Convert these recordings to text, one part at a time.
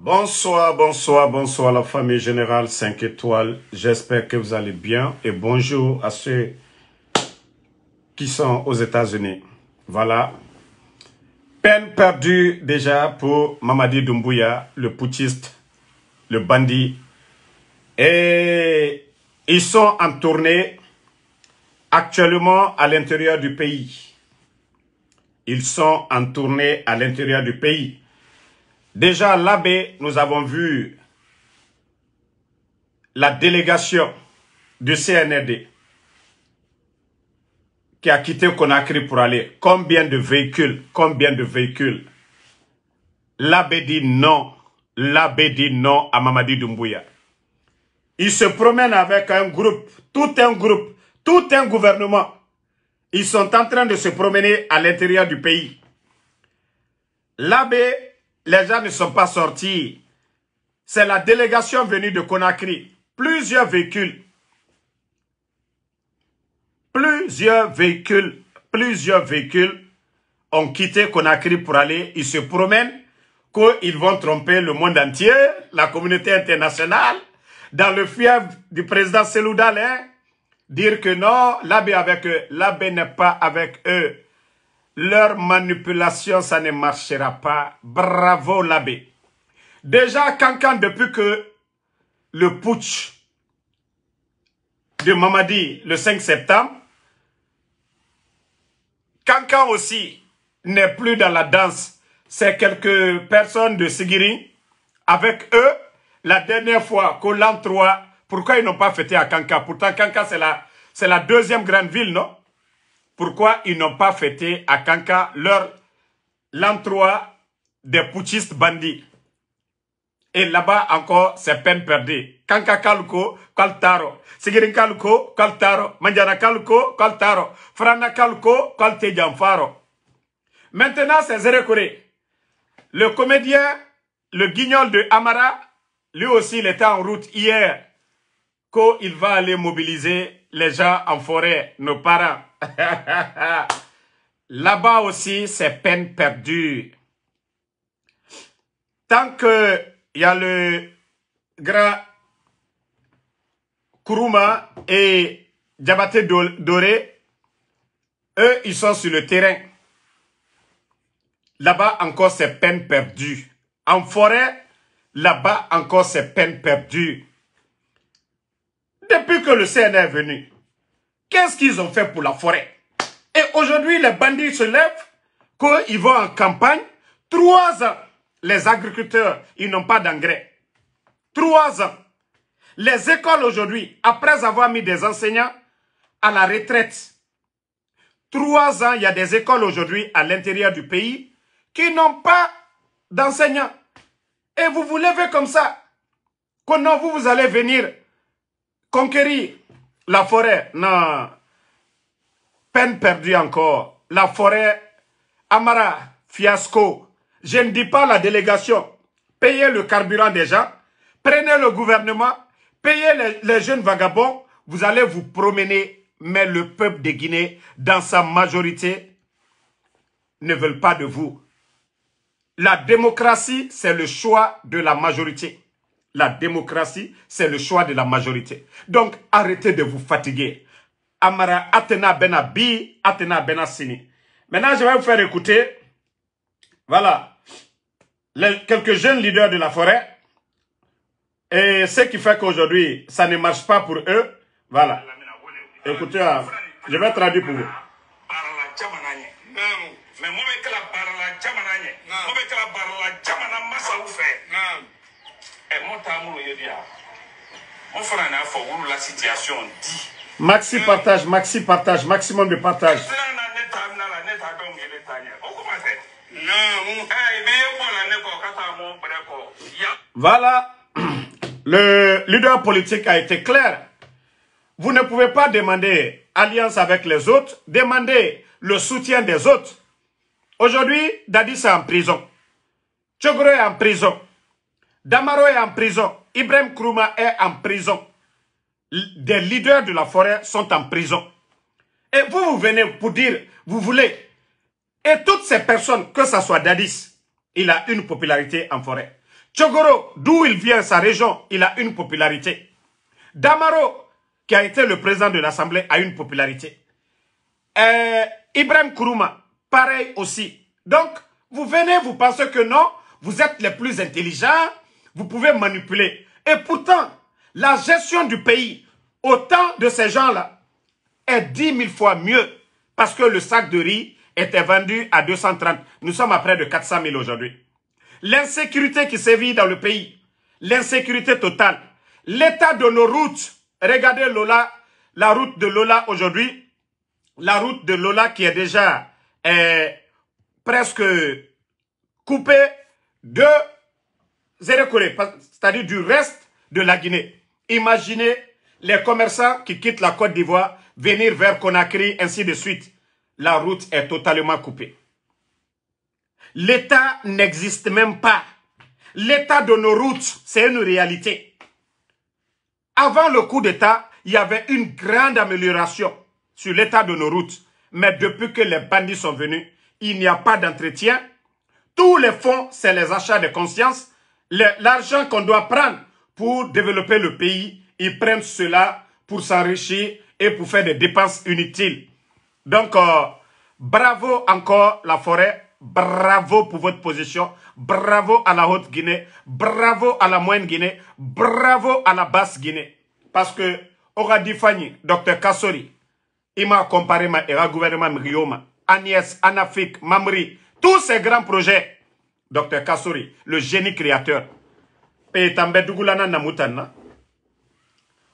Bonsoir, bonsoir, bonsoir la famille générale 5 étoiles. J'espère que vous allez bien et bonjour à ceux qui sont aux États-Unis. Voilà. Peine perdue déjà pour Mamadi Doumbouya, le poutiste, le bandit. Et ils sont en tournée actuellement à l'intérieur du pays. Ils sont en tournée à l'intérieur du pays. Déjà, l'abbé, nous avons vu la délégation du CNRD qui a quitté Conakry pour aller. Combien de véhicules Combien de véhicules L'abbé dit non. L'abbé dit non à Mamadi Doumbouya. Il se promène avec un groupe, tout un groupe, tout un gouvernement. Ils sont en train de se promener à l'intérieur du pays. L'abbé les gens ne sont pas sortis. C'est la délégation venue de Conakry. Plusieurs véhicules. Plusieurs véhicules. Plusieurs véhicules ont quitté Conakry pour aller. Ils se promènent qu'ils vont tromper le monde entier, la communauté internationale, dans le fief du président Selou Dire que non, l'abbé avec eux, l'abbé n'est pas avec eux. Leur manipulation, ça ne marchera pas. Bravo l'abbé. Déjà, Cancan, depuis que le putsch de Mamadi le 5 septembre, Cancan aussi n'est plus dans la danse. C'est quelques personnes de Sigiri. Avec eux, la dernière fois, Colan 3, pourquoi ils n'ont pas fêté à Cancan Pourtant, Cancan, c'est la, la deuxième grande ville, non pourquoi ils n'ont pas fêté à Kanka leur l'endroit des putschistes bandits. Et là-bas encore, c'est peine perdue. Kanka Kaluko, Kaltaro. Sigirin Kaluko, Kaltaro. Manjana Kaluko, Kaltaro. Frana Kalko, Kalte Jamfaro. Maintenant, c'est Zerekore. Le comédien, le guignol de Amara, lui aussi, il était en route hier. Qu'il va aller mobiliser les gens en forêt, nos parents. Là-bas aussi, c'est peine perdue. Tant que il y a le grand Kuruma et Diabaté Doré, eux, ils sont sur le terrain. Là-bas encore, c'est peine perdue. En forêt, là-bas encore, c'est peine perdue. Depuis que le CNR est venu, qu'est-ce qu'ils ont fait pour la forêt Et aujourd'hui, les bandits se lèvent, qu'ils vont en campagne. Trois ans, les agriculteurs, ils n'ont pas d'engrais. Trois ans. Les écoles aujourd'hui, après avoir mis des enseignants à la retraite, trois ans, il y a des écoles aujourd'hui à l'intérieur du pays qui n'ont pas d'enseignants. Et vous vous levez comme ça. Comment vous, vous allez venir conquérir la forêt non, peine perdue encore. La forêt, Amara, fiasco. Je ne dis pas la délégation. Payez le carburant déjà. Prenez le gouvernement. Payez les, jeunes vagabonds. Vous allez vous promener. Mais le peuple de Guinée, dans sa majorité, ne veulent pas de vous. La démocratie, c'est le choix de la majorité la démocratie, c'est le choix de la majorité. Donc, arrêtez de vous fatiguer. Amara Athena Benabi, Athena Benassini. Maintenant, je vais vous faire écouter, voilà, quelques jeunes leaders de la forêt. Et ce qui fait qu'aujourd'hui, ça ne marche pas pour eux. Voilà. Écoutez, euh, je vais traduire pour vous. Eh, maxi euh, partage, maxi partage, maximum de partage. Voilà, le leader politique a été clair. Vous ne pouvez pas demander alliance avec les autres, demander le soutien des autres. Aujourd'hui, Dadis est en prison. Tchogoro est en prison. Damaro est en prison. Ibrahim Krouma est en prison. Des leaders de la forêt sont en prison. Et vous, vous venez pour dire, vous voulez. Et toutes ces personnes, que ce soit Dadis, il a une popularité en forêt. Chogoro, d'où il vient, sa région, il a une popularité. Damaro, qui a été le président de l'Assemblée, a une popularité. Euh, Ibrahim Kourouma, pareil aussi. Donc, vous venez, vous pensez que non, vous êtes les plus intelligents, vous pouvez manipuler. Et pourtant, la gestion du pays, autant de ces gens-là, est 10 000 fois mieux parce que le sac de riz était vendu à 230. Nous sommes à près de 400 000 aujourd'hui. L'insécurité qui sévit dans le pays, l'insécurité totale, l'état de nos routes. Regardez Lola, la route de Lola aujourd'hui, la route de Lola qui est déjà est eh, presque coupée de c'est-à-dire du reste de la Guinée. Imaginez les commerçants qui quittent la Côte d'Ivoire, venir vers Conakry, ainsi de suite. La route est totalement coupée. L'État n'existe même pas. L'état de nos routes, c'est une réalité. Avant le coup d'État, il y avait une grande amélioration sur l'état de nos routes. Mais depuis que les bandits sont venus, il n'y a pas d'entretien. Tous les fonds, c'est les achats de conscience l'argent qu'on doit prendre pour développer le pays, ils prennent cela pour s'enrichir et pour faire des dépenses inutiles. Donc, euh, bravo encore la forêt, bravo pour votre position, bravo à la Haute-Guinée, bravo à la Moyenne-Guinée, bravo à la Basse-Guinée. Parce que Oradi Fani, Dr Kassori, il m'a comparé ma, gouvernement Mrioma, Agnès, Anafik, Mamri, tous ces grands projets Dr. Kassori, le génie créateur. Et tambe namutana.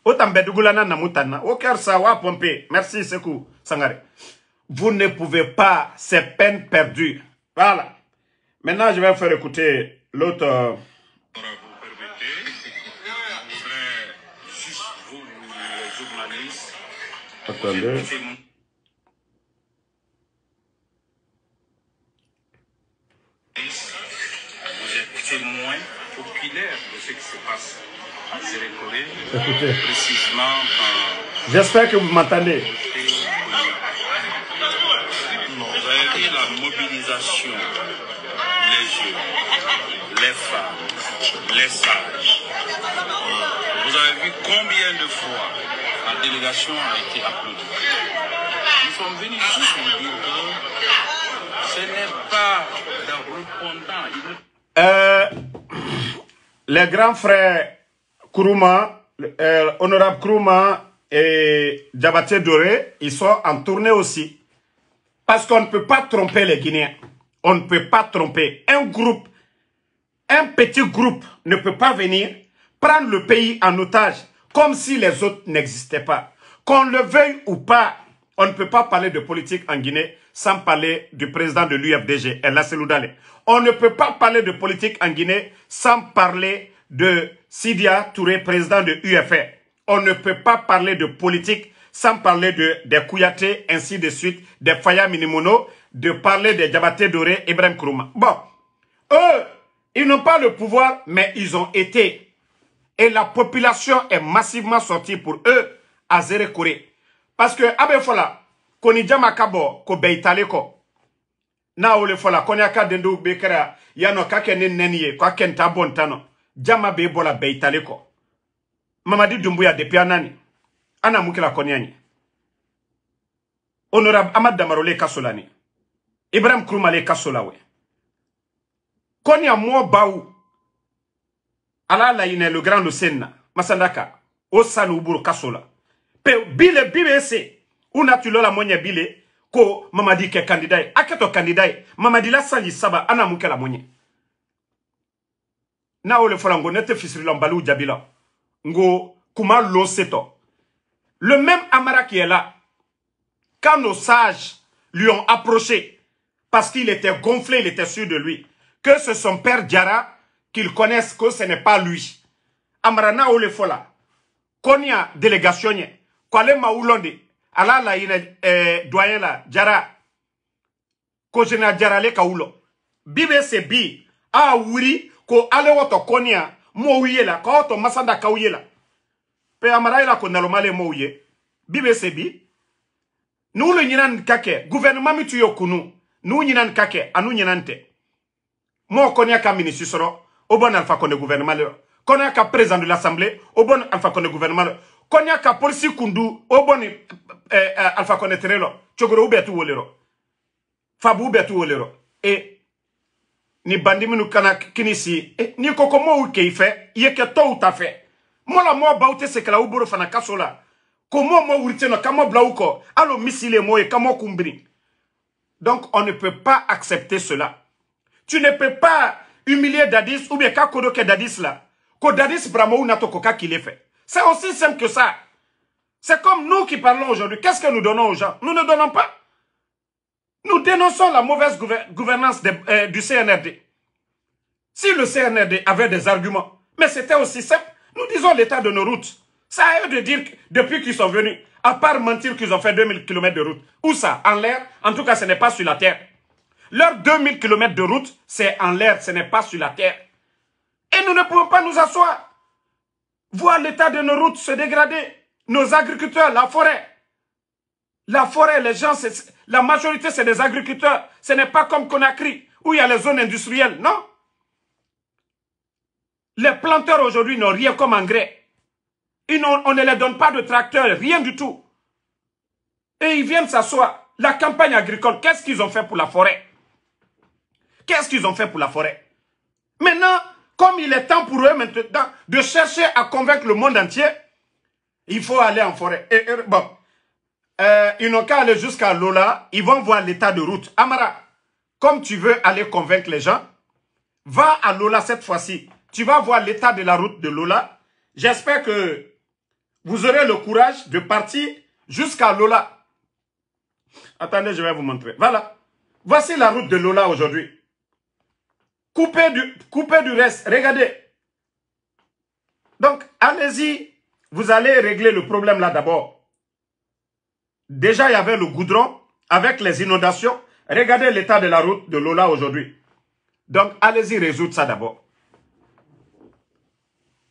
O oh, tambe namutana. O oh, wa pompe. Merci Sekou Sangare. Vous ne pouvez pas, c'est peine perdue. Voilà. Maintenant, je vais faire écouter l'autre... Euh, Attendez. de ce qui se passe à précisément euh, J'espère que vous m'entendez. avez vu la mobilisation, les jeunes, les femmes, les sages. Euh, vous avez vu combien de fois la délégation a été applaudie. Nous sommes venus tous dire ce n'est pas le répondant. Euh les grands frères Kourouma, euh, Honorable Kourouma et Djabaté Doré, ils sont en tournée aussi. Parce qu'on ne peut pas tromper les Guinéens. On ne peut pas tromper. Un groupe, un petit groupe ne peut pas venir prendre le pays en otage comme si les autres n'existaient pas. Qu'on le veuille ou pas, on ne peut pas parler de politique en Guinée sans parler du président de l'UFDG, El Asseloudale. On ne peut pas parler de politique en Guinée sans parler de Sidia Touré, président de UFR. On ne peut pas parler de politique sans parler de, des Kouyaté, ainsi de suite, des Faya Minimono, de parler des Djabaté Doré, Ibrahim Krouma. Bon, eux, ils n'ont pas le pouvoir, mais ils ont été. Et la population est massivement sortie pour eux à Zérekouré. Parce que, à fola, koni djamakabo, ko n'a wole fola koni aka dendo be kɛra ya no kɛ ne nɛni ye ka kɛ n ta bɔ n ta jama b'e bola bɛɛ i talen kɔ mamadi dunbuya depuis a nani an na mun kɛla honorable amad damarole kaso la ibrahim kruma le kasolawe koni kɔniya mɔɔ baw ala ine le grand sen masandaka o sani buru kasola pe bile bibese una tulola monya bile ko mamadi que candidat, ye a kɛtɔ kandida la mamadila sanji saba ana muke la kɛla n'a le fɔla nko lambalu jabila fisirila kuma le même amara qui est là quand nos sages lui ont approché parce qu'il était gonflé il était sûr de lui que ce son père Diarra qu'il connaisse que ce n'est pas lui amara n'a le fɔla Konya délégationne. délégation ala laɲinɛ eh, doyen jara kojena Djara jara le kaulo bi se bi a wuri ko ale wɔtɔ kɔniya la masanda kauyela la pe amara ila Bibe ko nalomale se bi le nyinan kake. Gouvernement kɛ tu min kake. nous... an'u nyinante konya ka minisi Au bon gouvernement... le ka président de l'assemblée Au bon alfa kone gouvernement le ka kundu au eh, eh, alpha kone tere lo ube u bɛɛ t'u fabu u t'u e ni bandi minnu kana kinisi. si e, n'i koko mo m'ow kɛ i fɛ i ye kɛ tɔw ta fɛ la c'est se kala u fana kasola. la mo mɔ mɔ wurite nɔ kamɔ bila alo misile mo e kamɔ donc on ne peut pas accepter cela tu ne peux pas humilier dadis ou bien ka kodo kɛ dadis la ko dadis bramo u natɔ ko ka kile c'est aussi simple que ça c'est comme nous qui parlons aujourd'hui. Qu'est-ce que nous donnons aux gens Nous ne donnons pas. Nous dénonçons la mauvaise gouvernance euh, du CNRD. Si le CNRD avait des arguments, mais c'était aussi simple, nous disons l'état de nos routes. Ça a eux de dire depuis qu'ils sont venus, à part mentir qu'ils ont fait 2000 km de route. Où ça En l'air En tout cas, ce n'est pas sur la terre. Leurs 2000 km de route, c'est en l'air, ce n'est pas sur la terre. Et nous ne pouvons pas nous asseoir. Voir l'état de nos routes se dégrader. Nos agriculteurs, la forêt. La forêt, les gens, la majorité, c'est des agriculteurs. Ce n'est pas comme Conakry, où il y a les zones industrielles, non Les planteurs aujourd'hui n'ont rien comme engrais. Ils on ne les donne pas de tracteurs, rien du tout. Et ils viennent s'asseoir. La campagne agricole, qu'est-ce qu'ils ont fait pour la forêt Qu'est-ce qu'ils ont fait pour la forêt Maintenant, comme il est temps pour eux maintenant de chercher à convaincre le monde entier, il faut aller en forêt. bon, euh, ils n'ont qu'à aller jusqu'à Lola. Ils vont voir l'état de route. Amara, comme tu veux aller convaincre les gens, va à Lola cette fois-ci. Tu vas voir l'état de la route de Lola. J'espère que vous aurez le courage de partir jusqu'à Lola. Attendez, je vais vous montrer. Voilà. Voici la route de Lola aujourd'hui. du, coupez du reste. Regardez. Donc, allez-y vous allez régler le problème là d'abord. Déjà, il y avait le goudron avec les inondations. Regardez l'état de la route de Lola aujourd'hui. Donc, allez-y résoudre ça d'abord.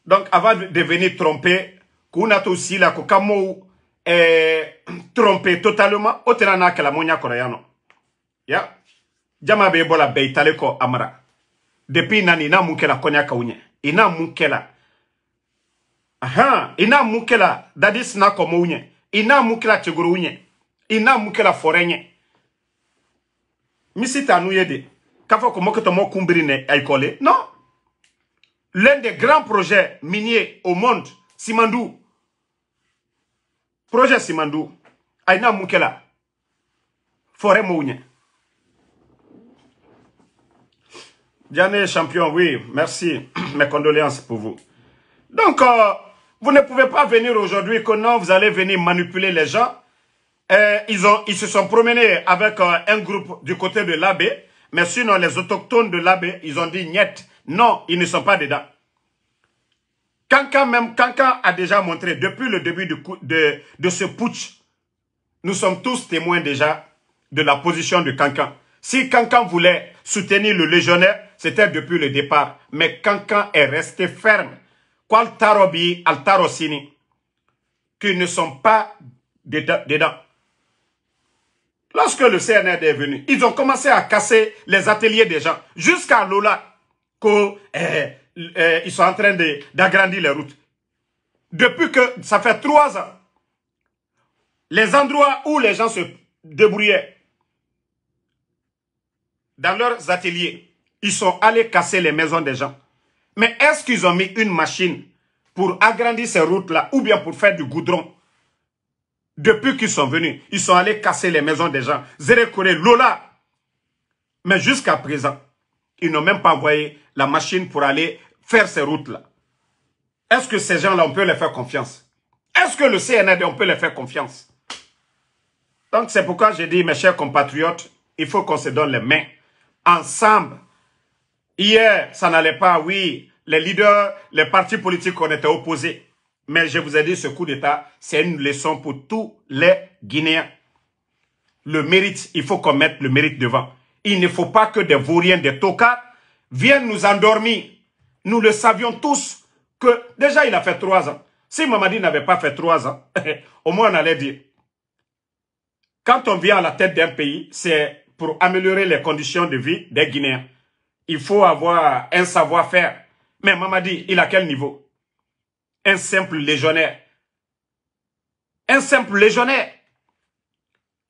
Donc, avant de venir tromper, Kuna a aussi la Kokamou est trompé totalement. Oterana que la monia coréano. Ya. Jama bebola beitaleko amara. Depuis nani na munkela konya kaunye. Ina aha ina mukela dadis na komo unye ina mukela ina mukela forenye misita nuye de kafo komo ketomo kumbiri aikole non l'un des grands projets miniers au monde Simandou projet Simandou aina mukela forêt mounye Diane Champion, oui, merci. Mes condoléances pour vous. Donc, euh, vous ne pouvez pas venir aujourd'hui que non, vous allez venir manipuler les gens. Euh, ils, ont, ils se sont promenés avec euh, un groupe du côté de l'abbé, mais sinon les autochtones de l'abbé, ils ont dit niet. Non, ils ne sont pas dedans. Kankan même, Kankan a déjà montré depuis le début de, de ce putsch, nous sommes tous témoins déjà de la position de Kankan. Si Kankan voulait soutenir le légionnaire, c'était depuis le départ. Mais Kankan est resté ferme. Qual Tarobi, qui ne sont pas dedans. Lorsque le CNRD est venu, ils ont commencé à casser les ateliers des gens jusqu'à Lola qu'ils eh, eh, ils sont en train d'agrandir les routes. Depuis que ça fait trois ans, les endroits où les gens se débrouillaient dans leurs ateliers, ils sont allés casser les maisons des gens. Mais est-ce qu'ils ont mis une machine pour agrandir ces routes-là ou bien pour faire du goudron Depuis qu'ils sont venus, ils sont allés casser les maisons des gens. l'eau Lola. Mais jusqu'à présent, ils n'ont même pas envoyé la machine pour aller faire ces routes-là. Est-ce que ces gens-là, on peut les faire confiance Est-ce que le CNRD, on peut les faire confiance Donc c'est pourquoi j'ai dit, mes chers compatriotes, il faut qu'on se donne les mains ensemble Hier, ça n'allait pas, oui. Les leaders, les partis politiques, on était opposés. Mais je vous ai dit, ce coup d'État, c'est une leçon pour tous les Guinéens. Le mérite, il faut qu'on mette le mérite devant. Il ne faut pas que des vauriens, des tocards viennent nous endormir. Nous le savions tous que déjà il a fait trois ans. Si Mamadi n'avait pas fait trois ans, au moins on allait dire. Quand on vient à la tête d'un pays, c'est pour améliorer les conditions de vie des Guinéens il faut avoir un savoir-faire. Mais Mamadi, il a quel niveau Un simple légionnaire. Un simple légionnaire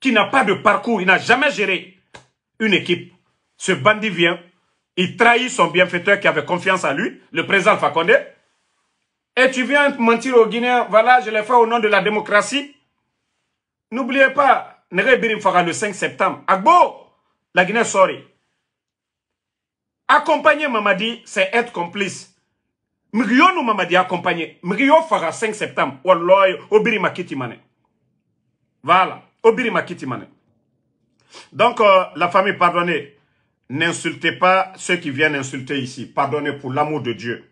qui n'a pas de parcours, il n'a jamais géré une équipe. Ce bandit vient, il trahit son bienfaiteur qui avait confiance en lui, le président Fakonde. Et tu viens mentir aux Guinéens, voilà, je l'ai fait au nom de la démocratie. N'oubliez pas, Nere Birim le 5 septembre. Agbo, la Guinée, sorry. Accompagner Mamadi, c'est être complice. Mriyo nous Mamadi accompagner. Mriyo fera 5 septembre. Voilà. Donc, euh, la famille, pardonnez. N'insultez pas ceux qui viennent insulter ici. Pardonnez pour l'amour de Dieu.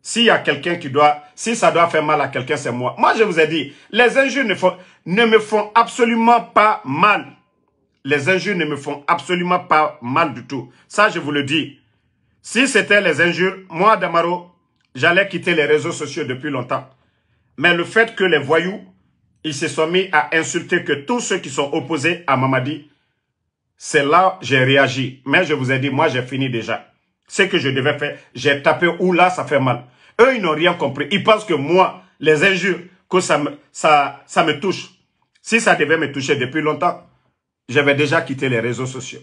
S'il y a quelqu'un qui doit, si ça doit faire mal à quelqu'un, c'est moi. Moi, je vous ai dit, les injures ne, ne me font absolument pas mal les injures ne me font absolument pas mal du tout. Ça, je vous le dis. Si c'était les injures, moi, Damaro, j'allais quitter les réseaux sociaux depuis longtemps. Mais le fait que les voyous, ils se sont mis à insulter que tous ceux qui sont opposés à Mamadi, c'est là j'ai réagi. Mais je vous ai dit, moi, j'ai fini déjà. Ce que je devais faire, j'ai tapé ou là, ça fait mal. Eux, ils n'ont rien compris. Ils pensent que moi, les injures, que ça me, ça, ça me touche. Si ça devait me toucher depuis longtemps, j'avais déjà quitté les réseaux sociaux.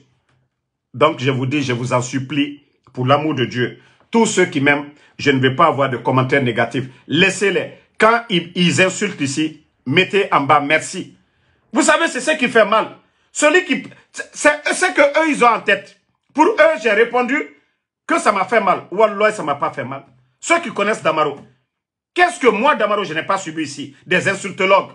Donc, je vous dis, je vous en supplie, pour l'amour de Dieu, tous ceux qui m'aiment, je ne vais pas avoir de commentaires négatifs. Laissez-les. Quand ils, insultent ici, mettez en bas merci. Vous savez, c'est ce qui fait mal. Celui qui, c'est ce que ils ont en tête. Pour eux, j'ai répondu que ça m'a fait mal. Wallah, ça m'a pas fait mal. Ceux qui connaissent Damaro. Qu'est-ce que moi, Damaro, je n'ai pas subi ici? Des insultologues.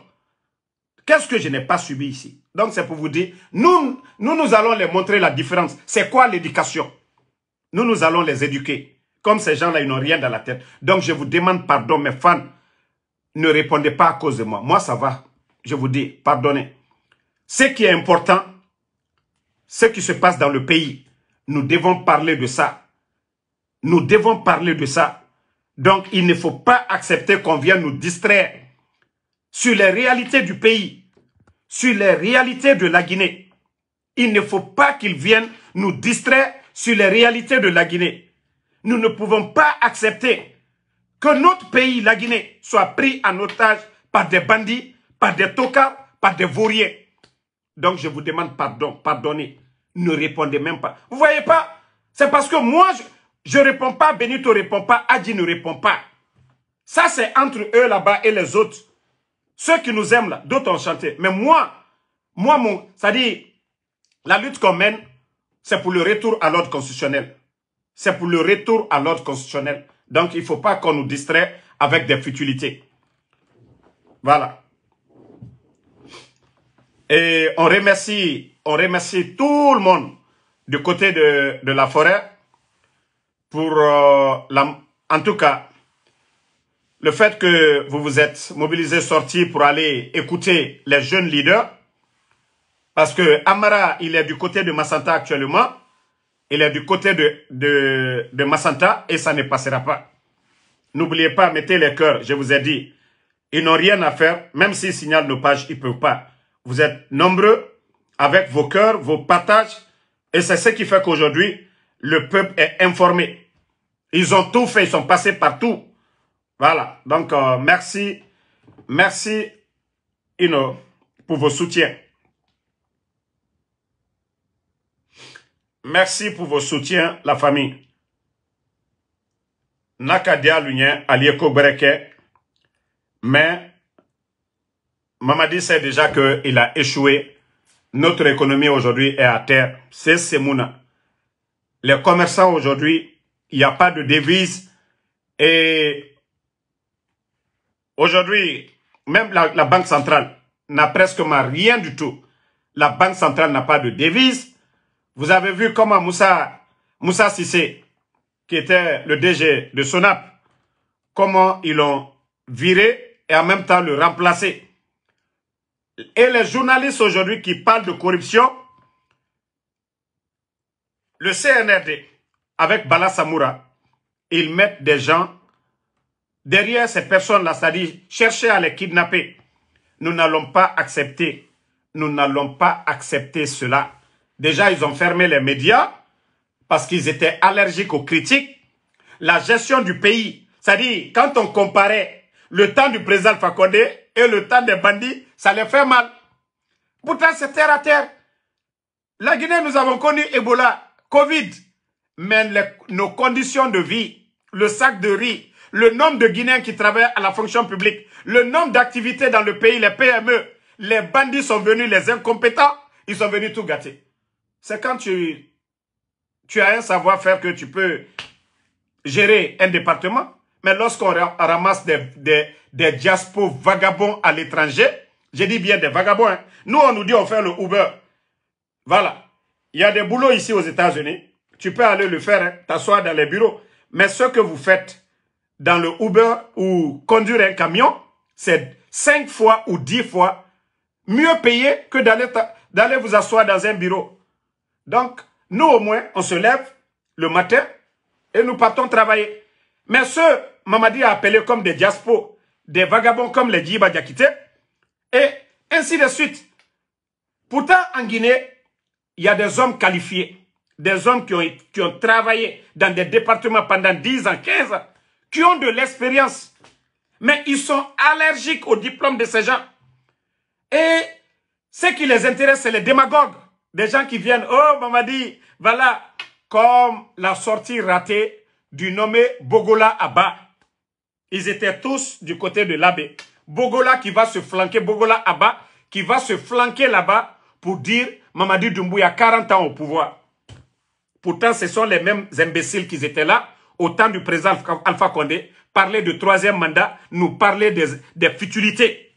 Qu'est-ce que je n'ai pas subi ici Donc c'est pour vous dire, nous, nous, allons les montrer la différence. C'est quoi l'éducation Nous, nous allons les éduquer. Comme ces gens-là, ils n'ont rien dans la tête. Donc je vous demande pardon, mes fans. Ne répondez pas à cause de moi. Moi, ça va. Je vous dis, pardonnez. Ce qui est important, ce qui se passe dans le pays, nous devons parler de ça. Nous devons parler de ça. Donc, il ne faut pas accepter qu'on vienne nous distraire sur les réalités du pays sur les réalités de la Guinée. Il ne faut pas qu'ils viennent nous distraire sur les réalités de la Guinée. Nous ne pouvons pas accepter que notre pays, la Guinée, soit pris en otage par des bandits, par des tocards, par des vauriens. Donc je vous demande pardon, pardonnez. Ne répondez même pas. Vous voyez pas C'est parce que moi, je ne réponds pas, Benito ne répond pas, Adi ne répond pas. Ça, c'est entre eux là-bas et les autres. Ceux qui nous aiment, là, d'autres ont chanté. Mais moi, moi, mon, ça dit, la lutte qu'on mène, c'est pour le retour à l'ordre constitutionnel. C'est pour le retour à l'ordre constitutionnel. Donc, il ne faut pas qu'on nous distrait avec des futilités. Voilà. Et on remercie, on remercie tout le monde du côté de, de la forêt pour euh, la, en tout cas, le fait que vous vous êtes mobilisés, sorti pour aller écouter les jeunes leaders, parce que Amara, il est du côté de Massanta actuellement, il est du côté de, de Massanta et ça ne passera pas. N'oubliez pas, mettez les cœurs, je vous ai dit. Ils n'ont rien à faire, même s'ils signalent nos pages, ils ne peuvent pas. Vous êtes nombreux avec vos cœurs, vos partages, et c'est ce qui fait qu'aujourd'hui, le peuple est informé. Ils ont tout fait, ils sont passés partout. Voilà. Donc, euh, merci. Merci, Ino, pour vos soutiens. Merci pour vos soutiens, la famille. Nakadia Lunien, Alieko Breke, Mais, Mamadi sait déjà qu'il a échoué. Notre économie aujourd'hui est à terre. C'est Semouna. Les commerçants aujourd'hui, il n'y a pas de devise. Et Aujourd'hui, même la, Banque centrale n'a presque rien du tout. La Banque centrale n'a pas de devise. Vous avez vu comment Moussa, Moussa Sissé, qui était le DG de Sonap, comment ils l'ont viré et en même temps le remplacé. Et les journalistes aujourd'hui qui parlent de corruption, le CNRD, avec Bala Samoura, ils mettent des gens derrière ces personnes-là, c'est-à-dire chercher à les kidnapper, nous n'allons pas accepter. Nous n'allons pas accepter cela. Déjà, ils ont fermé les médias parce qu'ils étaient allergiques aux critiques. La gestion du pays, c'est-à-dire quand on comparait le temps du président Fakonde et le temps des bandits, ça les fait mal. Pourtant, c'est terre à terre. La Guinée, nous avons connu Ebola, Covid, mais nos conditions de vie, le sac de riz, le nombre de Guinéens qui travaillent à la fonction publique, le nombre d'activités dans le pays, les PME, les bandits sont venus, les incompétents, ils sont venus tout gâter. C'est quand tu, as un savoir-faire que tu peux gérer un département, mais lorsqu'on ramasse des, des, diaspos vagabonds à l'étranger, j'ai dit bien des vagabonds, hein. nous on nous dit on fait le Uber. Voilà. Il y a des boulots ici aux États-Unis, tu peux aller le faire, hein. t'asseoir dans les bureaux. Mais ce que vous faites, dans le Uber ou conduire un camion, c'est cinq fois ou dix fois mieux payé que d'aller vous asseoir dans un bureau. Donc, nous au moins, on se lève le matin et nous partons travailler. Mais ceux, Mamadi a appelé comme des diaspo, des vagabonds comme les Djiba Djakite, et ainsi de suite. Pourtant, en Guinée, il y a des hommes qualifiés, des hommes qui ont, qui ont travaillé dans des départements pendant 10 ans, 15 ans, qui ont de l'expérience, mais ils sont allergiques au diplôme de ces gens. Et ce qui les intéresse, c'est les démagogues. Des gens qui viennent, oh, Mamadi, voilà, comme la sortie ratée du nommé Bogola Abba. Ils étaient tous du côté de l'abbé. Bogola qui va se flanquer, Bogola Abba, qui va se flanquer là-bas pour dire Mamadi a 40 ans au pouvoir. Pourtant, ce sont les mêmes imbéciles qui étaient là au temps du président Alpha Condé, parler de troisième mandat, nous parler des, futurités.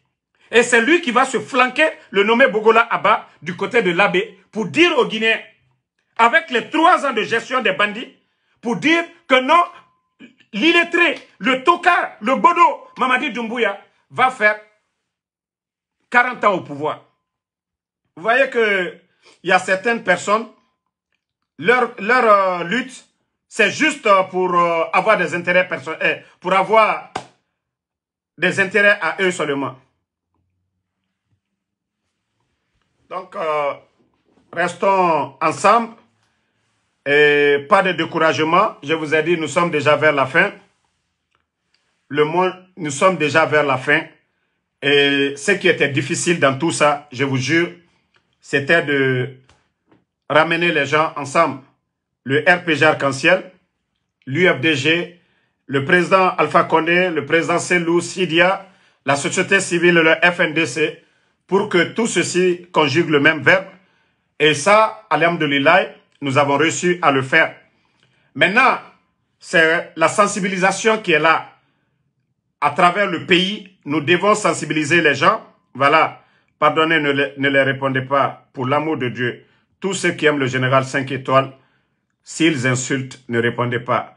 Et c'est lui qui va se flanquer, le nommé Bogola Abba, du côté de l'abbé, pour dire aux Guinéens, avec les trois ans de gestion des bandits, pour dire que non, l'illettré, le tocard, le bodo, Mamadi Doumbouya, va faire 40 ans au pouvoir. Vous voyez que il y a certaines personnes, leur, euh, lutte, c'est juste euh, pour euh, avoir des intérêts personnels, euh, pour avoir des intérêts à eux seulement. Donc, restons ensemble et pas de découragement. Je vous ai dit, nous sommes déjà vers la fin. Le monde, nous sommes déjà vers la fin. Et ce qui était difficile dans tout ça, je vous jure, c'était de ramener les gens ensemble le RPG Arc-en-Ciel, l'UFDG, le président Alpha Condé, le président Selou, Sidia, la société civile, le FNDC, pour que tout ceci conjugue le même verbe. Et ça, à l'âme de l'Ilaï, nous avons reçu à le faire. Maintenant, c'est la sensibilisation qui est là. À travers le pays, nous devons sensibiliser les gens. Voilà. Pardonnez, ne ne les répondez pas. Pour l'amour de Dieu, tous ceux qui aiment le général 5 étoiles, S'ils insultent, ne répondez pas.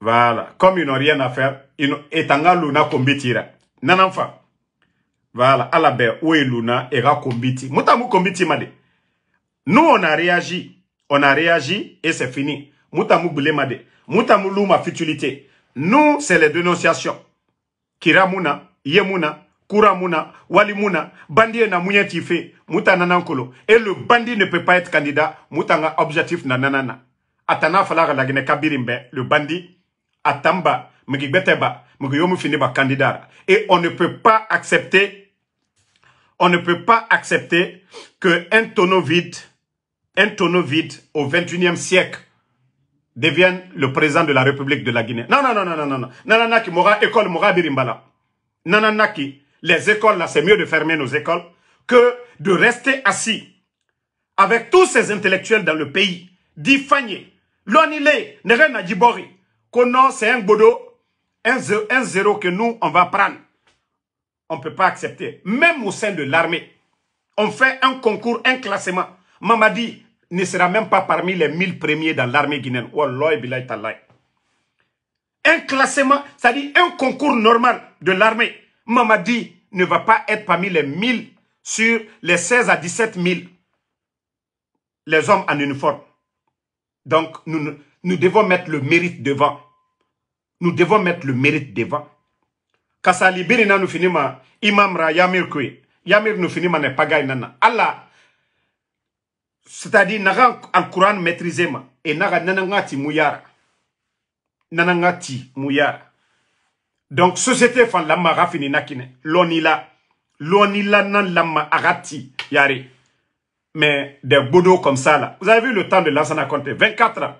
Voilà. Comme ils n'ont rien à faire, ils etanga luna kombitira. Nananfa. Voilà. Alabe, où est luna, era kombiti. Mutamu kombiti made. Nous, on a réagi. On a réagi et c'est fini. Mutamu made. Mutamu luma futilité. Nous, c'est les dénonciations. Kiramuna, Yemuna, Kuramuna, Walimuna, Bandi na Mouyantife, nanankolo. Et le bandit ne peut pas être candidat. Mutanga objectif nananana atana le bandit atamba yomu fini candidat et on ne peut pas accepter on ne peut pas accepter que un tonneau vide un tonneau vide au 21e siècle devienne le président de la République de la Guinée. Non, non, non, non, non, non. qui école, Birimbala. qui les écoles, là, c'est mieux de fermer nos écoles que de rester assis avec tous ces intellectuels dans le pays, Difanye, L'onile, Djibori. Kono, c'est un bodo, un zéro que nous, on va prendre. On ne peut pas accepter. Même au sein de l'armée, on fait un concours, un classement. Mamadi ne sera même pas parmi les 1000 premiers dans l'armée guinéenne. Un classement, c'est-à-dire un concours normal de l'armée. Mamadi ne va pas être parmi les 1000 sur les 16 à 17 000 les hommes en uniforme. Donc, nous, nous devons mettre le mérite devant. Nous devons mettre le mérite devant. Kasali birina nous finima, imamra yamir kwe. Yamir nous finima ne pagay nana. Allah, c'est-à-dire, naga al-Quran maîtrisé ma. Et naga nanangati mouyara. Nanangati mouyara. Donc, société fan lama rafini nakine. Lonila. Lonila nan lama agati yare mais des boudots comme ça là. Vous avez vu le temps de Lansana Conté, 24 ans.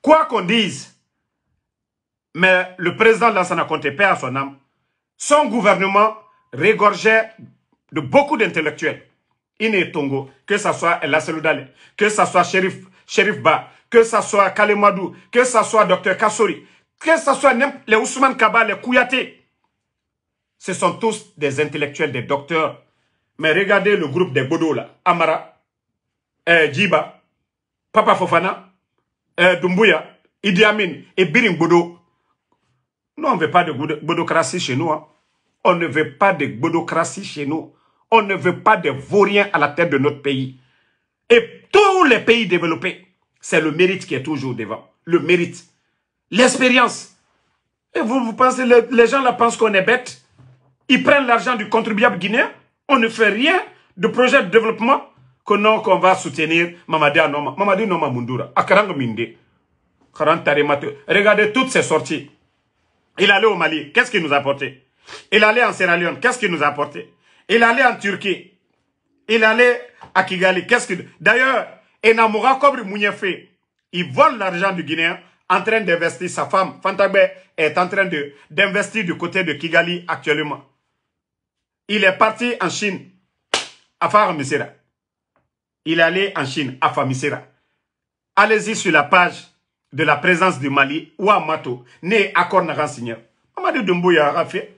Quoi qu'on dise, mais le président Lansana Conte paix à son âme, son gouvernement régorgeait de beaucoup d'intellectuels. Iné que ce soit El que ce soit sherif Ba, que ce soit Kalemadou, que ce soit Dr Kassori, que ce soit les Ousmane Kaba, les Kouyaté. Ce sont tous des intellectuels, des docteurs, mais regardez le groupe des Bodo là. Amara, eh, Djiba, Papa Fofana, eh, Dumbuya, Idi Amin et Biring Bodo. Nous, on ne veut pas de bodocratie chez nous. Hein. On ne veut pas de bodocratie chez nous. On ne veut pas de vauriens à la tête de notre pays. Et tous les pays développés, c'est le mérite qui est toujours devant. Le mérite. L'expérience. Et vous, vous pensez, les, les gens là pensent qu'on est bête. Ils prennent l'argent du contribuable guinéen. On ne fait rien de projet de développement que non qu'on va soutenir Mamadi Anoma, Mamadi Noma Mundura, Akarang Minde. Regardez toutes ces sorties. Il allait au Mali, qu'est-ce qu'il nous a apporté Il allait en Sierra Leone, qu'est-ce qu'il nous a apporté Il allait en Turquie, il allait à Kigali, qu'est-ce que... D'ailleurs, Enamoura il vole l'argent du Guinéen en train d'investir, sa femme, Fantabé, est en train d'investir du côté de Kigali actuellement. Il est parti en Chine, à Misera. Il est allé en Chine, à Misera. Allez-y sur la page de la présence du Mali, ou à Mato, né à cornaran Seigneur. Amadou Dumbuya a fait.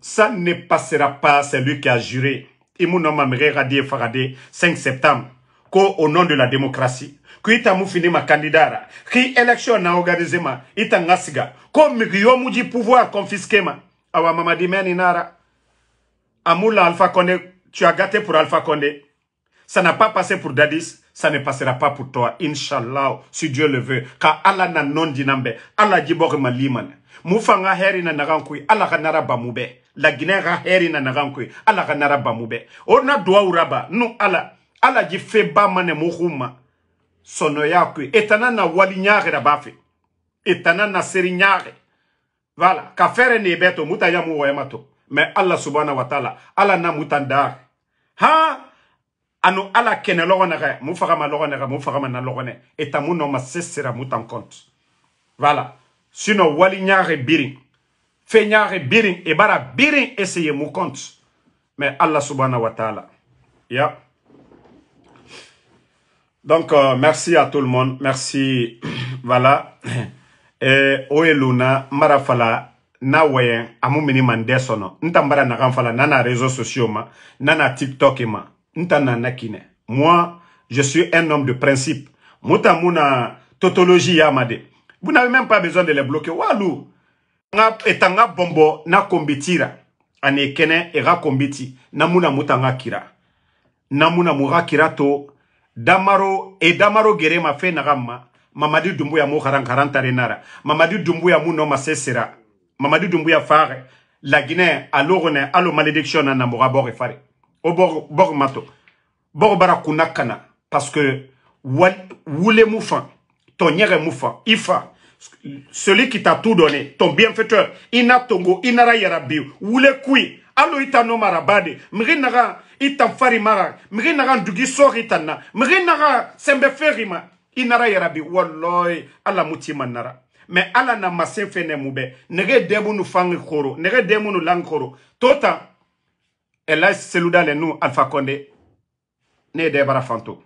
Ça ne passera pas, c'est lui qui a juré. Imounom Amré Radie Faradé, 5 septembre, au nom de la démocratie, kuita ma candidat. Qui election na organisé ma itangasiga ko migiyo pouvoir confisqué ma awa meni nara Amula Alpha Condé, tu as gâté pour Alpha Condé. Ça n'a pas passé pour Dadis, ça ne passera pas pour toi. Inch'Allah, si Dieu le veut. Ka Allah na non dinambe, Allah jibor maliman. Mufanga heri na nagankui, Allah ganara bamube. La Guinée heri na Allah ganara bamube. Ona doa uraba, non Allah. Allah ji feba mane muhuma. Sonoya Etanana etana na wali nyare da bafe. Etana na seri nyare. Voilà, ka fere mutaya muwayamato. Mais Allah subhanahu wa taala ala na mutanda ha anu Allah kɛnɛ lɔgɔ nɛgɛ mu faga ma lɔgɔ mu faga ma na lɔgɔ eta ma sesera voilà sinon wali ɲaare biri fe ɲaare biri e bara biring essayer mu compte mais subhanahu subhanahu wa taala ya yeah. Donc, euh, merci à tout le monde. Merci. voilà. Et Oeluna Marafala na wɛyɛ amu mini Ntambara sɔnɔ n réseaux sociaux ma nana na tiktok ma ntana moi je suis un homme de principe Muta muna tautologie y'a vous n'avez même pas besoin de les bloquer walu nga etanga bombo na kombitira. ane kene e kombiti, kɔnbiti na muna kira na na kira to damaro e damaro gere ma fe na gamma. mamadi dumbuya mu harankarantare nara mamadi dumbuya ya muno ma Mamadou dumbuya fare la guinée alo gone alo malédiction na namoga boge fare oh, bord, bord mato Bord bara kana parce que wule moufan, ton yere moufan, ifa, celui qui t'a tout donné ton bienfaiteur ina tongo inara yarabi, woule wule kui alo itano ta nomara mginara, itan naga i tan fari inara yarabi, ndugi sori mais ala na ma se fɛnɛ nege de munu fangi koro nege de munu lang koro tota tan seluda le nu alpha konde ne debara fanto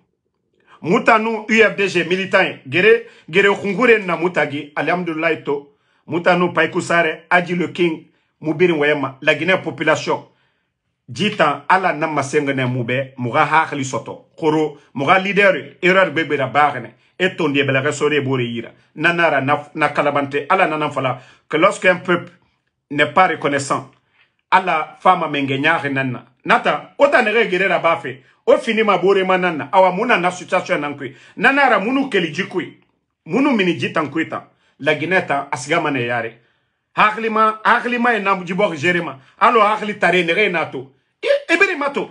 muta nu ufdg militant gere gere na mutagi alhamdulilayi to muta nu paikusare adi le king mubirin la Guinée population jitan ala na masengene mu ha muga hakili soto koro leader, erreur bébé da barne et ton Nanara na kalabante ala nananfala que un peuple n'est pas reconnaissant ala fama mengenyare nana. nata otanere nere gerera bafe o fini bore manana awa muna na situation nankwe nanara munu kelijikui munu minijita nkwita la gineta asigama ne yare haklima haklima e na mujibor jerema alo hakli tare nere nato ebiri e mato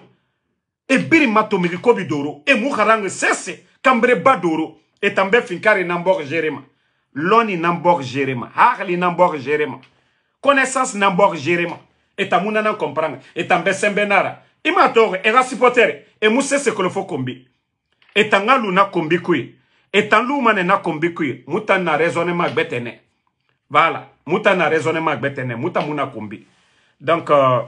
ebiri mato kobi doro e muharange sese kambre badoro etambe finkari nambok jerema loni n'ambok jerema harli nambok jerema connaissance nambok jerema etamuna na comprendre etambe sembenara. nara era toro era supporter e se et kolofo kombi etanga luna kombi kui etan lumane na kombi kui muta na raisonnement betene. voilà muta na raisonnement betene. muta muna kombi donc euh,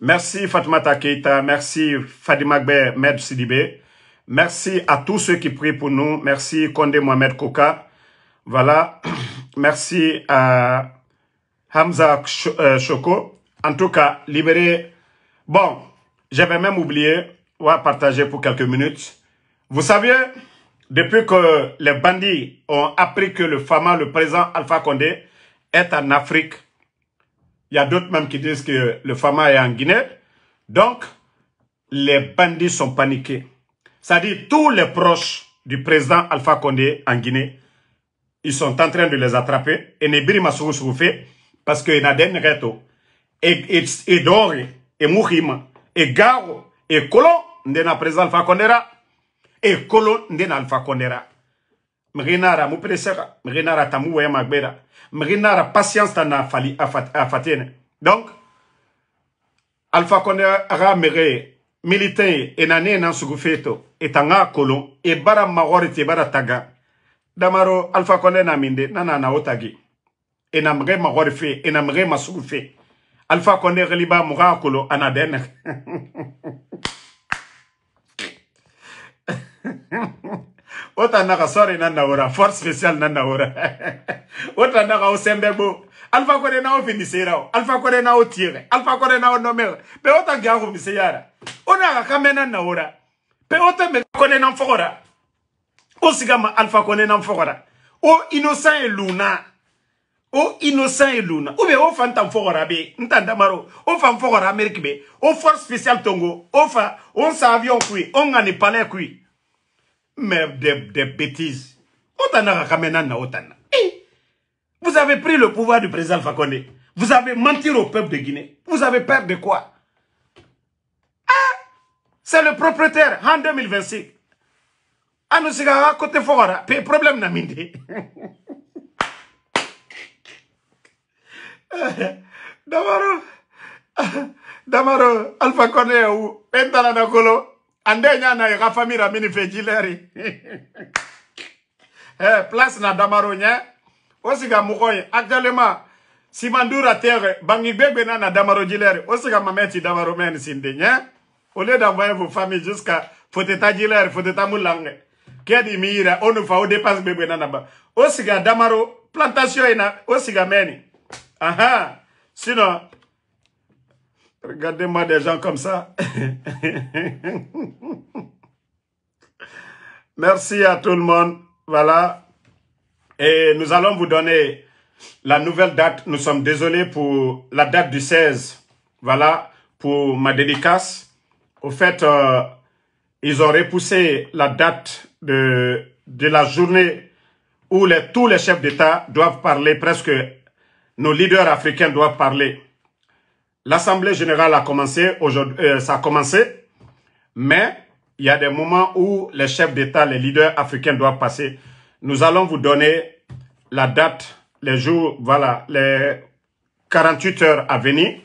merci Fatmata Keita merci Fadima Gbe Med sidibe Merci à tous ceux qui prient pour nous. Merci Condé Mohamed Koka. Voilà. Merci à Hamza euh, Choco. En tout cas, libéré. Bon, j'avais même oublié. On va partager pour quelques minutes. Vous savez, depuis que les bandits ont appris que le Fama, le président Alpha Condé, est en Afrique, il y a d'autres même qui disent que le Fama est en Guinée. Donc, les bandits sont paniqués c'est-à-dire tous les proches du président Alpha Condé en Guinée, ils sont en train de les attraper. Et Nebiri Massourou parce qu'il y a et, et, et Dori, et Mouhima, et Garo, et Colon, le président Alpha Condéra et Colon, ndena Alpha Condera. Mrinara, Moupresera, Mrinara, Tamoué Magbera, Mrinara, patience, tana fali afatene. Donc, Alpha Condéra Mere, militan ye e na nan sugu feto e tanga kolon e bara magori te bara taga damaro alfa kɔnde na minde nana na otagi e na mge magori fe e na mge masugu fe alfa konde geliba muga kolo ana dene ota naka sorry nana ora force special nana ora ota naka usembebo alpha kore na alpha kore na alpha kore na o pe o tangia go miseyara o na kamena na ora pe o tembe kone na mfogora o sigama alpha kone na o innocent luna o innocent luna o be o fa ntan be ntandamaro, o fa mfogora america be o force spéciale tongo o fa on sa avion kui on ngani palais de bêtises o tana ga na otana. Vous avez pris le pouvoir du président Alpha Vous avez menti au peuple de Guinée. Vous avez peur de quoi hein? C'est le propriétaire en 2026. Anusigawa côté Fora, Problème Naminde. Damaro. Damaro. Alpha Condé ou Pentala Nakolo. Andenya na yaka e, famira mini fejileri. Eh, place na Damaro nya osika mukoye ye actuellement simandura terre bangi bébé na na damaro jilere osika mameti damaro men sinde nya au lieu d'envoyer vos familles jusqu'à foteta jilere foteta mulange kedi mira onu fa o dépasse bébé na na ba osika damaro plantation ina osika meni aha sinon regardez-moi des gens comme ça merci à tout le monde voilà et nous allons vous donner la nouvelle date. Nous sommes désolés pour la date du 16. Voilà, pour ma dédicace. Au fait, euh, ils ont repoussé la date de, la journée où les, tous les chefs d'État doivent parler, presque nos leaders africains doivent parler. L'Assemblée générale a commencé, aujourd'hui, euh, ça a commencé, mais il y a des moments où les chefs d'État, les leaders africains doivent passer. Nous allons vous donner la date, les jours, voilà, les 48 heures à venir.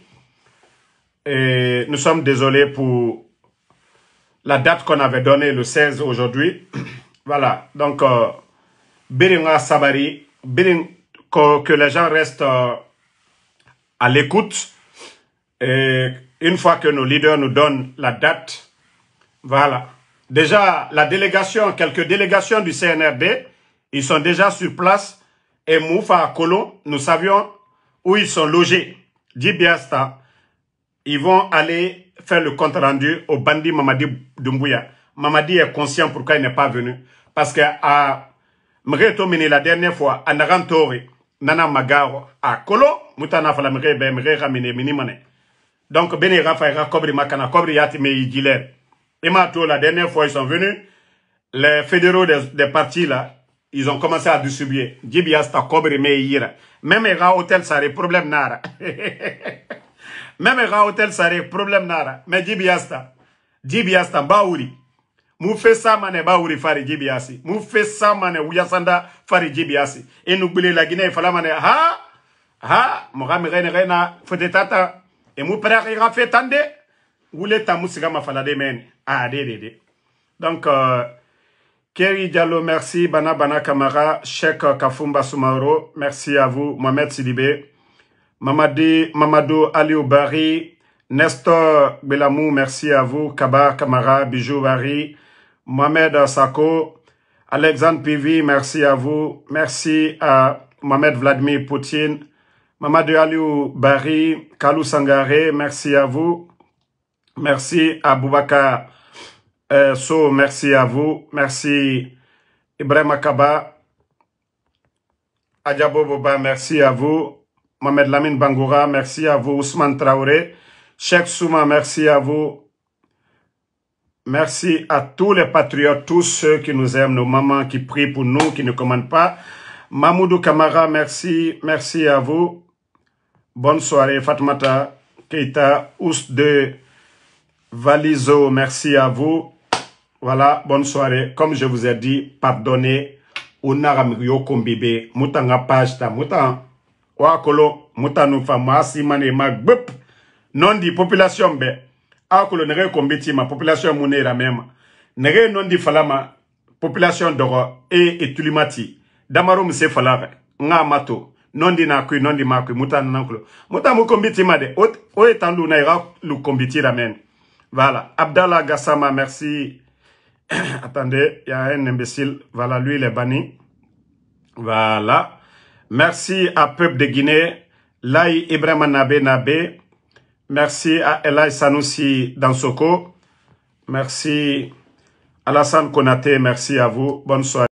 Et nous sommes désolés pour la date qu'on avait donnée le 16 aujourd'hui. voilà, donc euh, Biringa Sabari, que, les gens restent euh, à l'écoute. Et une fois que nos leaders nous donnent la date, voilà. Déjà, la délégation, quelques délégations du CNRD ils sont déjà sur place. Et Moufa à nous savions où ils sont logés. Dis Ils vont aller faire le compte rendu au bandit Mamadi Doumbouya. Mamadi est conscient pourquoi il n'est pas venu. Parce que à Mreto la dernière fois, à Narantori, Nana Magaro, à Kolo, Moutana Fala Mrebe, Mrera mini Minimane. Donc, Bene Rafaira, Kobri Makana, Kobri Yatime, Igiler. Et Mato, la dernière fois, ils sont venus. Les fédéraux des, des partis là, ils ont commencé à distribuer. Jibi asta kobre me yira. Même ga hôtel sare problème nara. Même ga hôtel sare problème nara. Mais jibi asta. Jibi asta bauri. Mu fe sa bauri fari jibi asi. Mu fe sa fari jibi asi. Et nous boule la Guinée fala mané. ha ha me rene rena fete tata. Et mu père ira fe tande. Wule tamu m'a fala de men. Ah de de de. Donc euh, Kerry Diallo, merci. Bana Bana Kamara, Cheikh Kafumba Soumaoro, merci à vous. Mohamed Sidibé, Mamadi, Mamadou Aliou Bari, Nestor Belamou, merci à vous. Kabar Kamara, Bijou Bari, Mohamed Sako, Alexandre Pivi, merci à vous. Merci à Mohamed Vladimir Poutine, Mamadou Aliou Barry, Kalou Sangare, merci à vous. Merci à Boubacar eh, so, merci à vous. Merci Ibrahim Akaba. Adjabo Boba, merci à vous. Mohamed Lamine Bangoura, merci à vous. Ousmane Traoré. Cheikh Souma, merci à vous. Merci à tous les patriotes, tous ceux qui nous aiment, nos mamans qui prient pour nous, qui ne commandent pas. Mamoudou Kamara, merci, merci à vous. Bonne soirée, Fatmata Keita, Ous de Valizo, merci à vous. Voilà, bonne soirée. Comme je vous ai dit, pardonnez. Unara miyoko mbibe. Mutanga pasta Muta Wakolo. Mutanu famasi mane non Nondi population be. Akolo nere ma Population munera mema. Nere di falama. Population doro. et etulimati. Damarum se falare. Nga mato. di na kui nondi makui mutana nankulo muta mu ma de. o etan na ira lu kombiti ramen voilà abdallah gassama merci Attendez, il y a un imbécile. Voilà, lui, il est banni. Voilà. Merci à Peuple de Guinée. Lai Ibrahim Nabe Nabe. Merci à Elai Sanoussi Dansoko. Merci à Alassane Konate. Merci à vous. Bonne soirée.